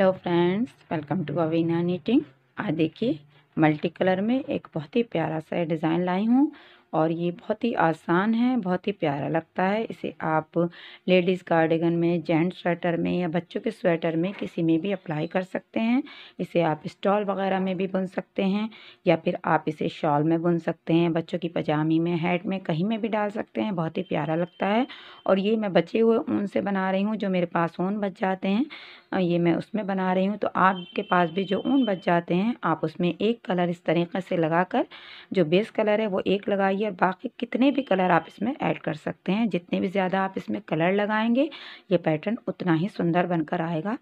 hello friends welcome to Avina knitting आज देखिए multi colour में एक बहुत ही प्यारा सा डिज़ाइन लाई हूँ और ये बहुत ही आसान है बहुत ही प्यारा लगता है इसे आप लेडीज़ कार्डिगन में जेंट्स स्वेटर में या बच्चों के स्वेटर में किसी में भी अप्लाई कर सकते हैं इसे आप स्टॉल वगैरह में भी बुन सकते हैं या फिर आप इसे शॉल में बुन सकते हैं बच्चों की पजामी में हैट में कहीं में भी डाल सकते हैं बहुत ही प्यारा लगता है और ये मैं बचे हुए ऊन से बना रही हूँ जो मेरे पास ऊन बच जाते हैं ये मैं उसमें बना रही हूँ तो आपके पास भी जो ऊन बच जाते हैं आप उसमें एक कलर इस तरीके से लगा कर जो बेस कलर है वो एक लगाइए चाहिए और बाकी कितने भी कलर आप इसमें ऐड कर सकते हैं जितने भी ज़्यादा आप इसमें कलर लगाएंगे ये पैटर्न उतना ही सुंदर बनकर आएगा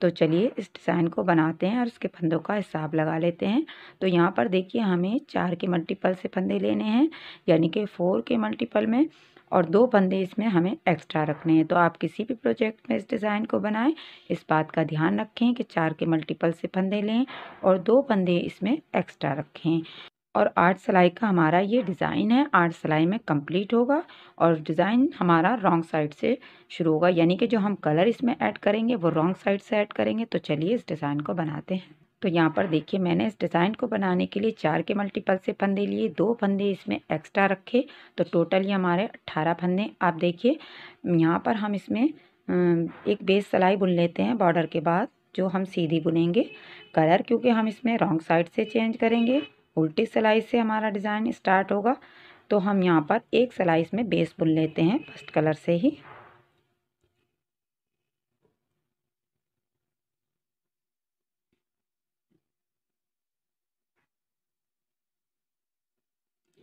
तो चलिए इस डिज़ाइन को बनाते हैं और इसके फंदों का हिसाब लगा लेते हैं तो यहाँ पर देखिए हमें चार के मल्टीपल से फंदे लेने हैं यानी कि फोर के मल्टीपल में और दो फंदे इसमें हमें एक्स्ट्रा रखने हैं तो आप किसी भी प्रोजेक्ट में इस डिज़ाइन को बनाएं इस बात का ध्यान रखें कि चार के मल्टीपल से फंदे लें और दो फंदे इसमें एक्स्ट्रा रखें और आठ सिलाई का हमारा ये डिज़ाइन है आठ सिलाई में कंप्लीट होगा और डिज़ाइन हमारा रॉन्ग साइड से शुरू होगा यानी कि जो हम कलर इसमें ऐड करेंगे वो रॉन्ग साइड से ऐड करेंगे तो चलिए इस डिज़ाइन को बनाते हैं तो यहाँ पर देखिए मैंने इस डिज़ाइन को बनाने के लिए चार के मल्टीपल से फंदे लिए दो फंदे इसमें एक्स्ट्रा रखे तो टोटल ये हमारे अट्ठारह फंदे आप देखिए यहाँ पर हम इसमें एक बेस सिलाई बुन लेते हैं बॉर्डर के बाद जो हम सीधी बुनेंगे कलर क्योंकि हम इसमें रॉन्ग साइड से चेंज करेंगे उल्टी सिलाई से हमारा डिज़ाइन स्टार्ट होगा तो हम यहाँ पर एक सिलाई में बेस बुन लेते हैं फर्स्ट कलर से ही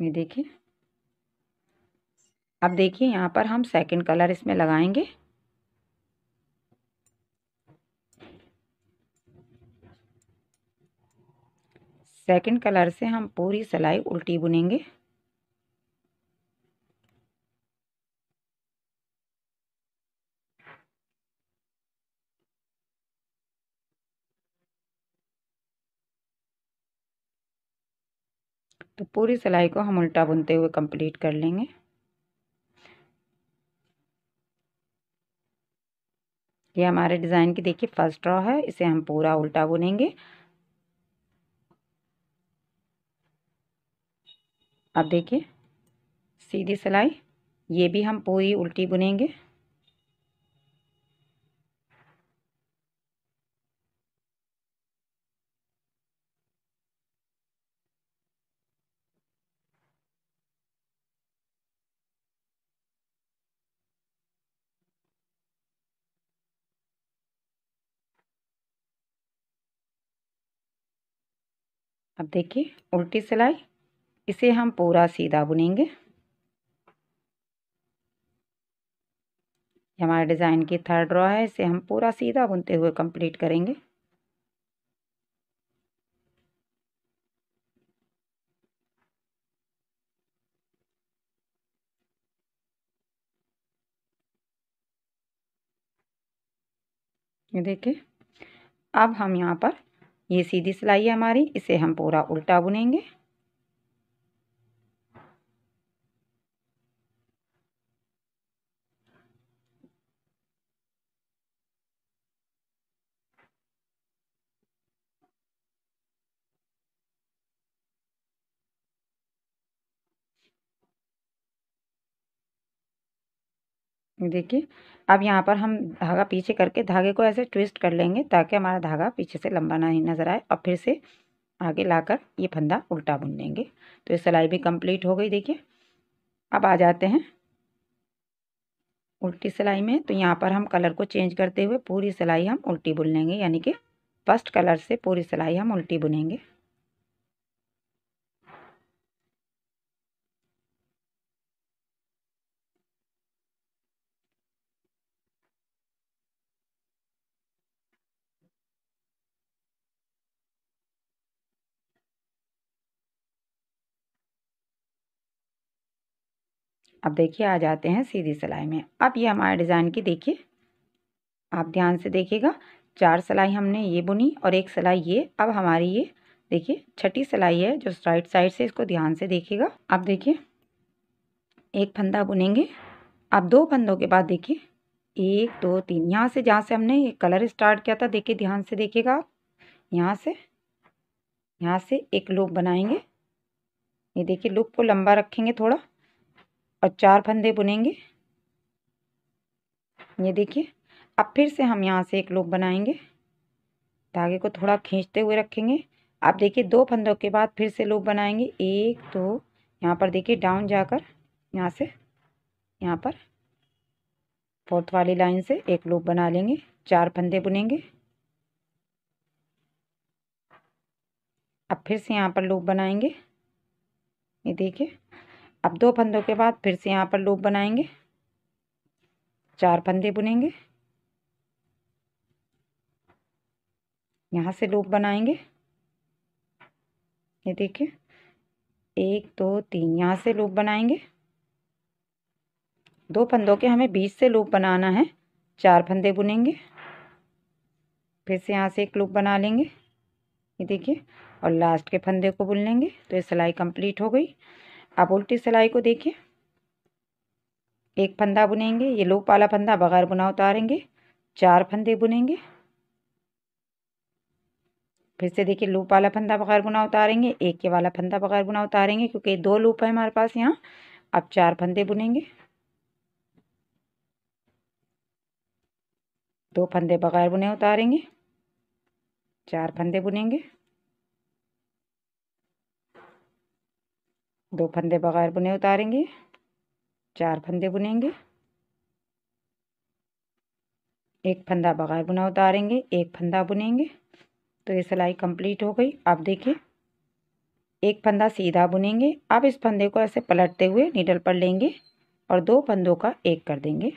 ये देखिए अब देखिए यहाँ पर हम सेकंड कलर इसमें लगाएंगे सेकंड कलर से हम पूरी सिलाई उल्टी बुनेंगे तो पूरी सिलाई को हम उल्टा बुनते हुए कंप्लीट कर लेंगे ये हमारे डिज़ाइन की देखिए फर्स्ट रॉ है इसे हम पूरा उल्टा बुनेंगे अब देखिए सीधी सिलाई ये भी हम पूरी उल्टी बुनेंगे अब देखिए उल्टी सिलाई इसे हम पूरा सीधा बुनेंगे हमारे डिज़ाइन की थर्ड रॉ है इसे हम पूरा सीधा बुनते हुए कंप्लीट करेंगे ये देखिए अब हम यहाँ पर ये सीधी सिलाई है हमारी इसे हम पूरा उल्टा बुनेंगे देखिए अब यहाँ पर हम धागा पीछे करके धागे को ऐसे ट्विस्ट कर लेंगे ताकि हमारा धागा पीछे से लंबा ना ही नज़र आए और फिर से आगे लाकर ये फंदा उल्टा बुन लेंगे तो ये सिलाई भी कंप्लीट हो गई देखिए अब आ जाते हैं उल्टी सिलाई में तो यहाँ पर हम कलर को चेंज करते हुए पूरी सिलाई हम उल्टी बुन लेंगे यानी कि फर्स्ट कलर से पूरी सिलाई हम उल्टी बुनेंगे अब देखिए आ जाते हैं सीधी सिलाई में अब ये हमारे डिज़ाइन की देखिए आप ध्यान से देखिएगा चार सिलाई हमने ये बुनी और एक सिलाई ये अब हमारी ये देखिए छठी सिलाई है जो राइट साइड से इसको ध्यान से देखिएगा अब देखिए एक फंदा बुनेंगे अब दो फंदों के बाद देखिए एक दो तीन यहाँ से जहाँ से हमने ये कलर स्टार्ट किया था देखिए ध्यान से देखिएगा आप यहाँ से यहाँ से एक लूप बनाएंगे ये देखिए लूप को लंबा रखेंगे थोड़ा और चार फंदे बुनेंगे ये देखिए अब फिर से हम यहाँ से एक लूप बनाएंगे धागे को थोड़ा खींचते हुए रखेंगे आप देखिए दो फंदों के बाद फिर से लूप बनाएंगे एक दो तो, यहाँ पर देखिए डाउन जाकर यहाँ से यहाँ पर फोर्थ वाली लाइन से एक लूप बना लेंगे चार फंदे बुनेंगे अब फिर से यहाँ पर लूप बनाएंगे ये देखिए अब दो फंदों के बाद फिर से यहाँ पर लूप बनाएंगे चार फंदे बुनेंगे यहाँ से लूप बनाएंगे ये देखिए एक दो तीन यहाँ से लूप बनाएंगे दो फंदों के हमें बीच से लूप बनाना है चार फंदे बुनेंगे फिर से यहाँ से एक लूप बना लेंगे ये देखिए और लास्ट के फंदे को बुन लेंगे तो ये सिलाई कंप्लीट हो गई आप उल्टी सिलाई को देखिए एक फंदा बुनेंगे ये लूप वाला फंदा बगैर बुना उतारेंगे चार फंदे बुनेंगे फिर से देखिए लूप वाला फंदा बगैर बुना उतारेंगे एक के वाला फंदा बगैर बुना उतारेंगे क्योंकि दो लूप है हमारे पास यहाँ अब चार फंदे बुनेंगे दो फंदे बगैर बुने उतारेंगे चार फंदे बुनेंगे दो फंदे बगैर बुने उतारेंगे चार फंदे बुनेंगे एक फंदा बगैर बुना उतारेंगे एक फंदा बुनेंगे तो ये सिलाई कंप्लीट हो गई आप देखिए एक फंदा सीधा बुनेंगे आप इस फंदे को ऐसे पलटते हुए नीडल पर लेंगे और दो फंदों का एक कर देंगे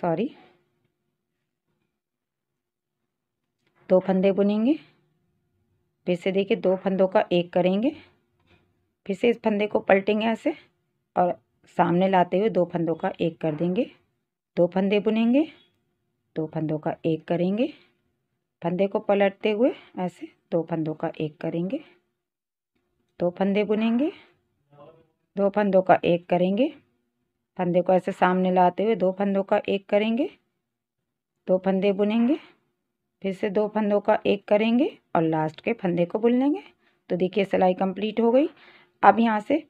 सॉरी दो फंदे बुनेंगे फिर से देखिए दो फंदों का एक करेंगे फिर से इस फंदे को पलटेंगे ऐसे और सामने लाते हुए दो फंदों का एक कर देंगे दो फंदे बुनेंगे दो फंदों का एक करेंगे फंदे को पलटते हुए ऐसे दो फंदों का एक करेंगे दो फंदे बुनेंगे दो फंदों का एक करेंगे फंदे को ऐसे सामने लाते हुए दो फंदों का एक करेंगे दो फंदे बुनेंगे फिर से दो फंदों का एक करेंगे और लास्ट के फंदे को बुन लेंगे तो देखिए सिलाई कंप्लीट हो गई अब यहाँ से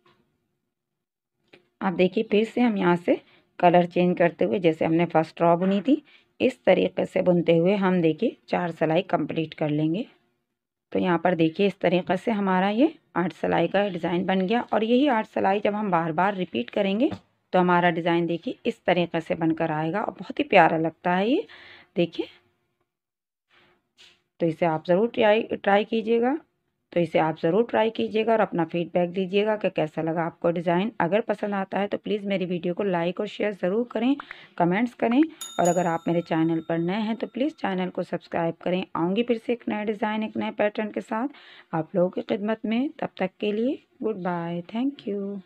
आप देखिए फिर से हम यहाँ से कलर चेंज करते हुए जैसे हमने फर्स्ट रॉ बुनी थी इस तरीके से बुनते हुए हम देखिए चार सिलाई कंप्लीट कर लेंगे तो यहाँ पर देखिए इस तरीके से हमारा ये आठ सिलाई का डिज़ाइन बन गया और यही आठ सिलाई जब हम बार बार रिपीट करेंगे तो हमारा डिज़ाइन देखिए इस तरीके से बनकर आएगा और बहुत ही प्यारा लगता है ये देखिए तो इसे आप ज़रूर ट्राई ट्राई कीजिएगा तो इसे आप ज़रूर ट्राई कीजिएगा और अपना फीडबैक दीजिएगा कि कैसा लगा आपको डिज़ाइन अगर पसंद आता है तो प्लीज़ मेरी वीडियो को लाइक और शेयर ज़रूर करें कमेंट्स करें और अगर आप मेरे चैनल पर नए हैं तो प्लीज़ चैनल को सब्सक्राइब करें आऊँगी फिर से एक नए डिज़ाइन एक नए पैटर्न के साथ आप लोगों की खिदमत में तब तक के लिए गुड बाय थैंक यू